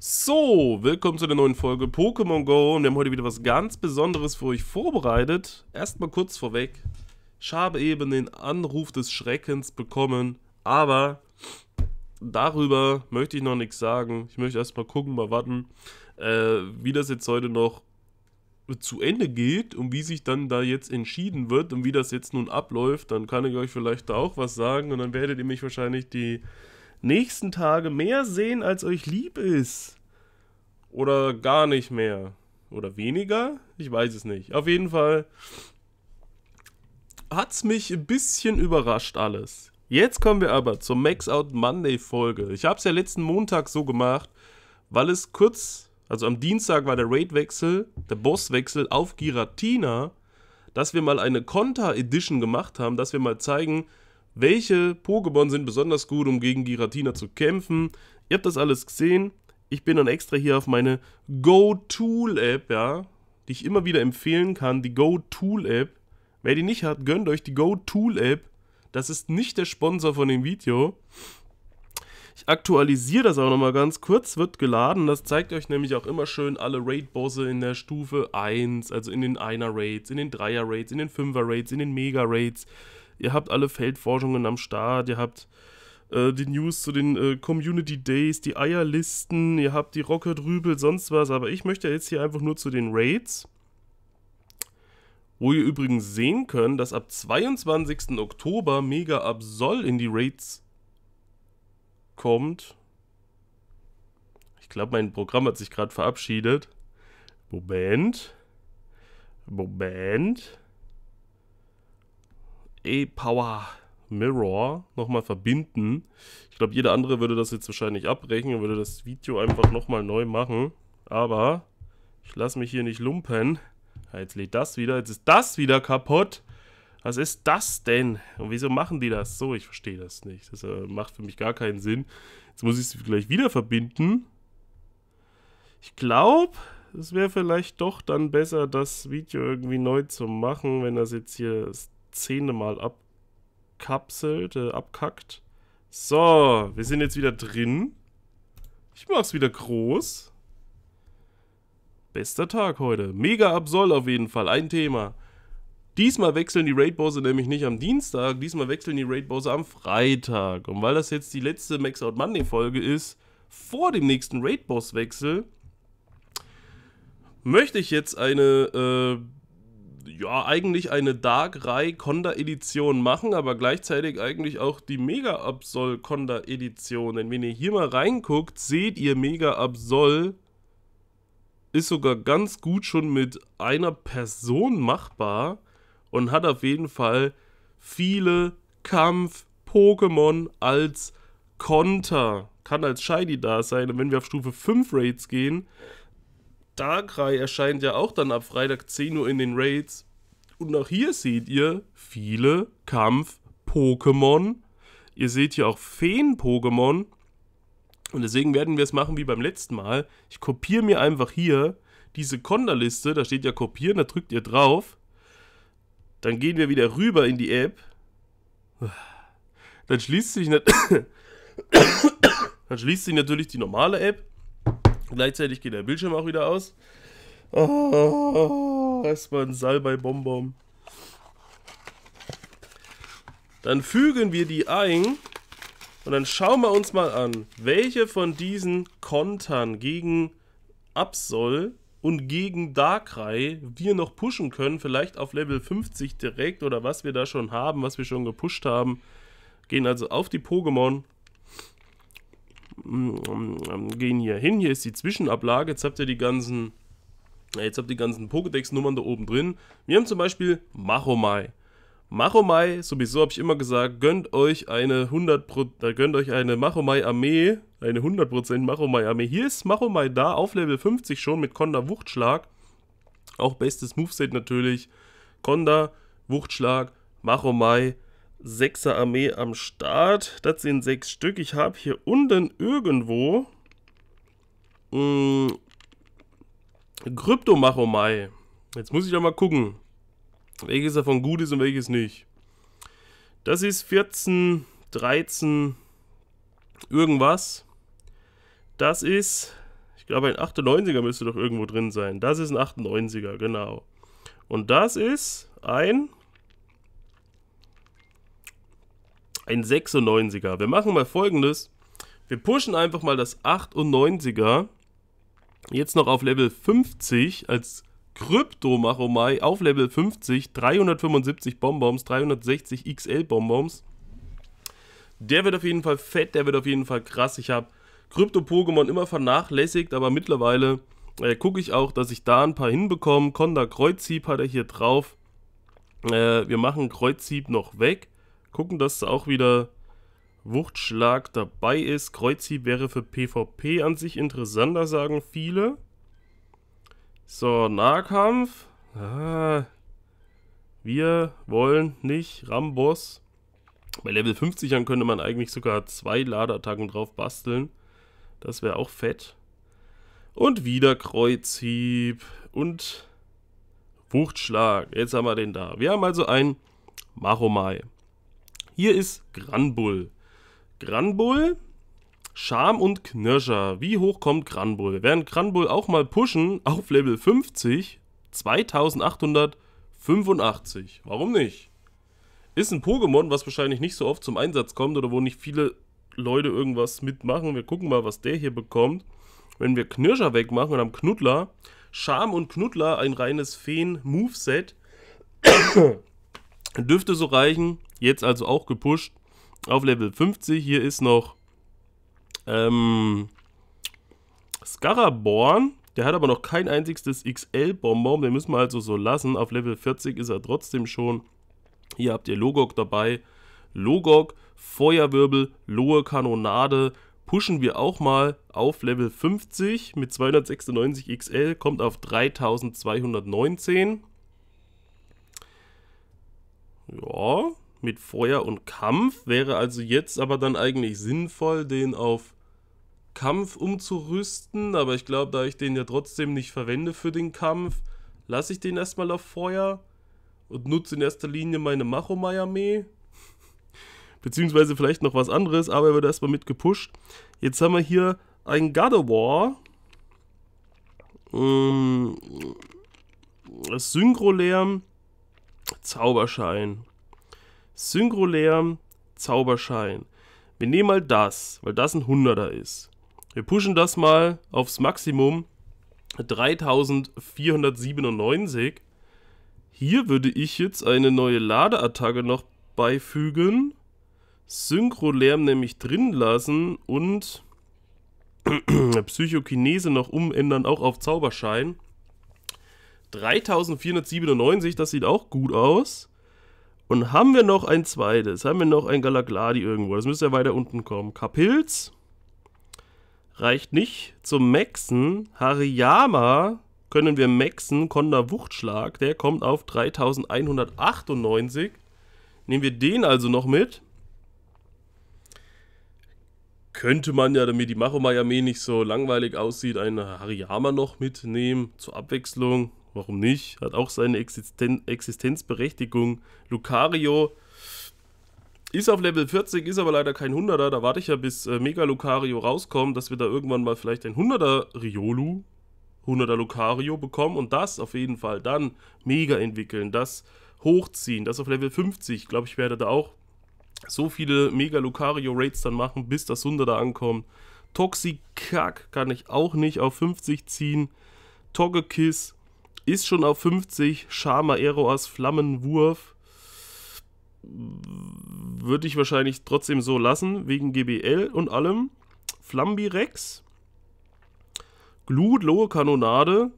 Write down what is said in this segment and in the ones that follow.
So, willkommen zu der neuen Folge Pokémon Go und wir haben heute wieder was ganz Besonderes für euch vorbereitet. Erstmal kurz vorweg, ich habe eben den Anruf des Schreckens bekommen, aber darüber möchte ich noch nichts sagen. Ich möchte erstmal gucken, mal warten, äh, wie das jetzt heute noch zu Ende geht und wie sich dann da jetzt entschieden wird und wie das jetzt nun abläuft. Dann kann ich euch vielleicht da auch was sagen und dann werdet ihr mich wahrscheinlich die nächsten Tage mehr sehen, als euch lieb ist. Oder gar nicht mehr. Oder weniger? Ich weiß es nicht. Auf jeden Fall hat es mich ein bisschen überrascht alles. Jetzt kommen wir aber zur Max Out Monday Folge. Ich habe es ja letzten Montag so gemacht, weil es kurz, also am Dienstag war der Raidwechsel, der Bosswechsel auf Giratina, dass wir mal eine Konter Edition gemacht haben, dass wir mal zeigen, welche Pokémon sind besonders gut, um gegen Giratina zu kämpfen. Ihr habt das alles gesehen. Ich bin dann extra hier auf meine Go-Tool-App, ja, die ich immer wieder empfehlen kann, die Go-Tool-App. Wer die nicht hat, gönnt euch die Go-Tool-App. Das ist nicht der Sponsor von dem Video. Ich aktualisiere das auch nochmal ganz kurz, wird geladen. Das zeigt euch nämlich auch immer schön alle Raid-Bosse in der Stufe 1, also in den 1er-Raids, in den 3er-Raids, in den 5er-Raids, in den Mega-Raids. Ihr habt alle Feldforschungen am Start, ihr habt äh, die News zu den äh, Community Days, die Eierlisten, ihr habt die Rocket Rübel, sonst was. Aber ich möchte jetzt hier einfach nur zu den Raids. Wo ihr übrigens sehen könnt, dass ab 22. Oktober Mega Absol in die Raids kommt. Ich glaube, mein Programm hat sich gerade verabschiedet. Moment. Moment. A-Power Mirror nochmal verbinden. Ich glaube, jeder andere würde das jetzt wahrscheinlich abbrechen und würde das Video einfach nochmal neu machen. Aber ich lasse mich hier nicht lumpen. Ja, jetzt lädt das wieder, jetzt ist das wieder kaputt. Was ist das denn? Und wieso machen die das so? Ich verstehe das nicht. Das äh, macht für mich gar keinen Sinn. Jetzt muss ich es gleich wieder verbinden. Ich glaube, es wäre vielleicht doch dann besser, das Video irgendwie neu zu machen, wenn das jetzt hier Zähne mal abkapselt, äh, abkackt. So, wir sind jetzt wieder drin. Ich mach's wieder groß. Bester Tag heute. Mega Absol auf jeden Fall, ein Thema. Diesmal wechseln die Raid-Bosse nämlich nicht am Dienstag, diesmal wechseln die Raid-Bosse am Freitag. Und weil das jetzt die letzte Max Out Monday-Folge ist, vor dem nächsten Raid-Boss-Wechsel, möchte ich jetzt eine äh, ja, eigentlich eine Dark Rai Konda Edition machen, aber gleichzeitig eigentlich auch die Mega Absol Konda Edition. Denn wenn ihr hier mal reinguckt, seht ihr Mega Absol ist sogar ganz gut schon mit einer Person machbar und hat auf jeden Fall viele Kampf-Pokémon als Konter. Kann als Shiny da sein. Und wenn wir auf Stufe 5 Raids gehen, Darkrai erscheint ja auch dann ab Freitag 10 Uhr in den Raids. Und auch hier seht ihr viele Kampf-Pokémon. Ihr seht hier auch Feen-Pokémon. Und deswegen werden wir es machen wie beim letzten Mal. Ich kopiere mir einfach hier diese Konterliste. Da steht ja kopieren, da drückt ihr drauf. Dann gehen wir wieder rüber in die App. Dann schließt sich, dann schließt sich natürlich die normale App. Gleichzeitig geht der Bildschirm auch wieder aus. Oh, erstmal ein Salbei-Bonbon. Dann fügen wir die ein und dann schauen wir uns mal an, welche von diesen Kontern gegen Absol und gegen Darkrai wir noch pushen können. Vielleicht auf Level 50 direkt oder was wir da schon haben, was wir schon gepusht haben. Gehen also auf die Pokémon ähm, ähm, gehen hier hin. Hier ist die Zwischenablage. Jetzt habt ihr die ganzen, jetzt habt ihr die ganzen Pokédex-Nummern da oben drin. Wir haben zum Beispiel Machomai. Machomai, sowieso habe ich immer gesagt, gönnt euch eine 100 äh, gönnt euch eine Machomai Armee, eine 100% Machomai Armee. Hier ist Machomai da auf Level 50 schon mit Konda Wuchtschlag. Auch bestes Moveset natürlich. Konda Wuchtschlag, Machomai 6er Armee am Start. Das sind 6 Stück. Ich habe hier unten irgendwo hm, Kryptomachomai. Jetzt muss ich doch mal gucken, welches davon gut ist und welches nicht. Das ist 14, 13, irgendwas. Das ist, ich glaube, ein 98er müsste doch irgendwo drin sein. Das ist ein 98er, genau. Und das ist ein Ein 96er. Wir machen mal folgendes. Wir pushen einfach mal das 98er. Jetzt noch auf Level 50 als Krypto-Machomai auf Level 50. 375 Bonbons, 360 XL-Bonbons. Der wird auf jeden Fall fett, der wird auf jeden Fall krass. Ich habe Krypto-Pokémon immer vernachlässigt, aber mittlerweile äh, gucke ich auch, dass ich da ein paar hinbekomme. Konda Kreuzhieb hat er hier drauf. Äh, wir machen Kreuzhieb noch weg gucken, dass auch wieder Wuchtschlag dabei ist. Kreuzhieb wäre für PvP an sich interessanter, sagen viele. So, Nahkampf. Ah, wir wollen nicht Rambos. Bei Level 50ern könnte man eigentlich sogar zwei Ladeattacken drauf basteln. Das wäre auch fett. Und wieder Kreuzhieb und Wuchtschlag. Jetzt haben wir den da. Wir haben also einen Maromai. Hier ist Granbull. Granbull, Scham und Knirscher. Wie hoch kommt Granbull? Wir werden Granbull auch mal pushen auf Level 50. 2885. Warum nicht? Ist ein Pokémon, was wahrscheinlich nicht so oft zum Einsatz kommt oder wo nicht viele Leute irgendwas mitmachen. Wir gucken mal, was der hier bekommt. Wenn wir Knirscher wegmachen und haben Knuddler, Scham und Knuddler, ein reines Feen-Moveset, Dürfte so reichen. Jetzt also auch gepusht auf Level 50. Hier ist noch ähm, Scaraborn. Der hat aber noch kein einziges XL-Bonbon. Den müssen wir also so lassen. Auf Level 40 ist er trotzdem schon. Hier habt ihr Logok dabei. Logok, Feuerwirbel, Lohe Kanonade. Pushen wir auch mal auf Level 50 mit 296 XL. Kommt auf 3219. Ja, mit Feuer und Kampf wäre also jetzt aber dann eigentlich sinnvoll, den auf Kampf umzurüsten. Aber ich glaube, da ich den ja trotzdem nicht verwende für den Kampf, lasse ich den erstmal auf Feuer und nutze in erster Linie meine Machomai-Armee. Beziehungsweise vielleicht noch was anderes, aber er wird erstmal mit gepusht. Jetzt haben wir hier ein God of War. Ähm, Synchro-Lärm Zauberschein. Synchroleer, Zauberschein. Wir nehmen mal das, weil das ein 100er ist. Wir pushen das mal aufs Maximum. 3497. Hier würde ich jetzt eine neue Ladeattacke noch beifügen. Synchrolärm nämlich drin lassen und Psychokinese noch umändern, auch auf Zauberschein. 3497, das sieht auch gut aus. Und haben wir noch ein zweites? Haben wir noch ein Galagladi irgendwo? Das müsste ja weiter unten kommen. Kapilz reicht nicht zum Maxen. Hariyama können wir maxen. Konda Wuchtschlag, der kommt auf 3198. Nehmen wir den also noch mit. Könnte man ja, damit die Macho Miami nicht so langweilig aussieht, einen Hariyama noch mitnehmen zur Abwechslung warum nicht? Hat auch seine Existen Existenzberechtigung. Lucario ist auf Level 40, ist aber leider kein 100er. Da warte ich ja, bis äh, Mega Lucario rauskommt, dass wir da irgendwann mal vielleicht ein 100er Riolu, 100er Lucario bekommen und das auf jeden Fall dann mega entwickeln, das hochziehen, das auf Level 50. Glaube ich, werde da auch so viele Mega Lucario Raids dann machen, bis das 100er ankommt. Toxic Kack kann ich auch nicht auf 50 ziehen. Togekiss ist schon auf 50. Schama Eroas Flammenwurf. Würde ich wahrscheinlich trotzdem so lassen, wegen GBL und allem. Flambirex. Glut, Lohe Kanonade.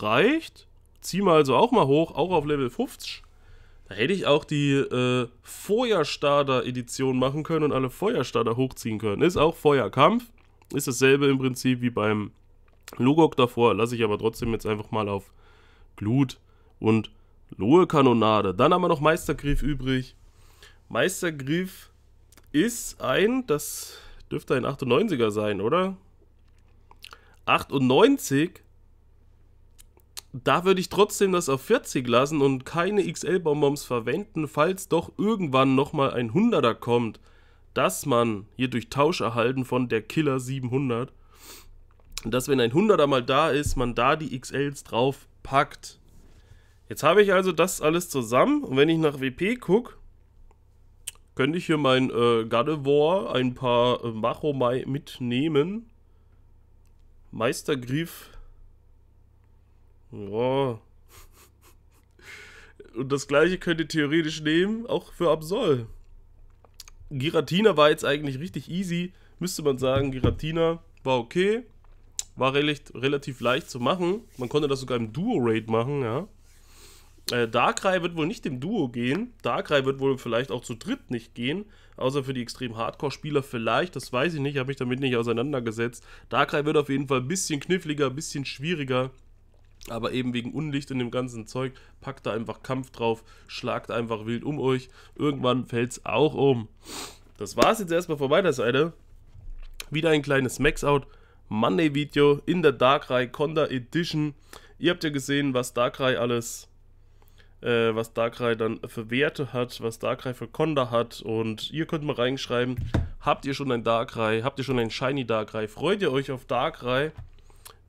Reicht. Zieh mal also auch mal hoch, auch auf Level 50. Da hätte ich auch die äh, Feuerstarter-Edition machen können und alle Feuerstarter hochziehen können. Ist auch Feuerkampf. Ist dasselbe im Prinzip wie beim Lugok davor. Lasse ich aber trotzdem jetzt einfach mal auf Glut und Lohe-Kanonade. Dann haben wir noch Meistergriff übrig. Meistergriff ist ein, das dürfte ein 98er sein, oder? 98. Da würde ich trotzdem das auf 40 lassen und keine XL-Bonbons verwenden, falls doch irgendwann nochmal ein 100er kommt, dass man hier durch Tausch erhalten von der Killer 700. Dass wenn ein 100er mal da ist, man da die XLs drauf verpackt. Jetzt habe ich also das alles zusammen und wenn ich nach WP gucke, könnte ich hier mein äh, Gardevoir ein paar äh, Machomai mitnehmen. Meistergriff. Ja. Und das gleiche könnt ihr theoretisch nehmen, auch für Absol. Giratina war jetzt eigentlich richtig easy. Müsste man sagen, Giratina war okay war relativ leicht zu machen. Man konnte das sogar im Duo-Raid machen, ja. Äh, Darkrai wird wohl nicht im Duo gehen. Darkrai wird wohl vielleicht auch zu dritt nicht gehen. Außer für die extrem Hardcore-Spieler vielleicht, das weiß ich nicht, habe mich damit nicht auseinandergesetzt. Darkrai wird auf jeden Fall ein bisschen kniffliger, ein bisschen schwieriger. Aber eben wegen Unlicht und dem ganzen Zeug, packt da einfach Kampf drauf, schlagt einfach wild um euch. Irgendwann fällt es auch um. Das war es jetzt erstmal von meiner Seite. Wieder ein kleines Max-Out. Monday Video in der Darkrai Conda Edition. Ihr habt ja gesehen, was Darkrai alles, äh, was Darkrai dann für Werte hat, was Darkrai für Conda hat und ihr könnt mal reinschreiben, habt ihr schon ein Darkrai, habt ihr schon ein Shiny Darkrai, freut ihr euch auf Darkrai?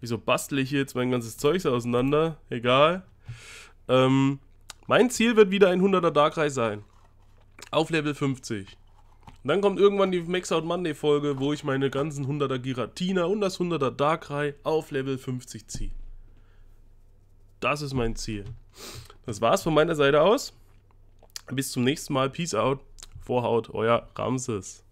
Wieso bastle ich jetzt mein ganzes Zeug so auseinander? Egal. Ähm, mein Ziel wird wieder ein 100er Darkrai sein. Auf Level 50 dann kommt irgendwann die Max Out Monday Folge, wo ich meine ganzen 100er Giratina und das 100er Darkrai auf Level 50 ziehe. Das ist mein Ziel. Das war's von meiner Seite aus. Bis zum nächsten Mal. Peace out. Vorhaut, euer Ramses.